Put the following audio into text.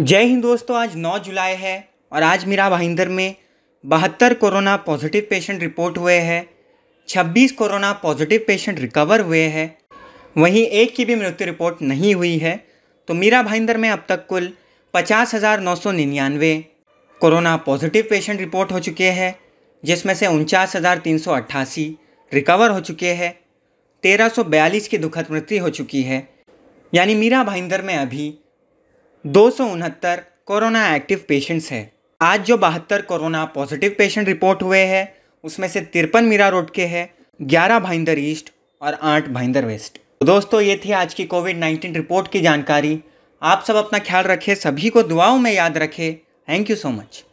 जय हिंद दोस्तों आज 9 जुलाई है और आज मीरा भाईंदर में बहत्तर कोरोना पॉजिटिव पेशेंट रिपोर्ट हुए हैं 26 कोरोना पॉजिटिव पेशेंट रिकवर हुए हैं वहीं एक की भी मृत्यु रिपोर्ट नहीं हुई है तो मीरा भाईंदर में अब तक कुल पचास हज़ार नौ सौ निन्यानवे कोरोना पॉजिटिव पेशेंट रिपोर्ट हो चुके हैं जिसमें से उनचास हज़ार तीन सौ अट्ठासी रिकवर हो चुके हैं तेरह सौ बयालीस की दुखद मृत्यु हो चुकी है यानी मीरा भाईंदर में अभी दो सौ उनहत्तर कोरोना एक्टिव पेशेंट्स हैं आज जो बहत्तर कोरोना पॉजिटिव पेशेंट रिपोर्ट हुए हैं उसमें से तिरपन मीरा रोड के हैं ग्यारह भाईंदर ईस्ट और आठ भाईंदर वेस्ट तो दोस्तों ये थी आज की कोविड नाइन्टीन रिपोर्ट की जानकारी आप सब अपना ख्याल रखें सभी को दुआओं में याद रखें थैंक यू सो मच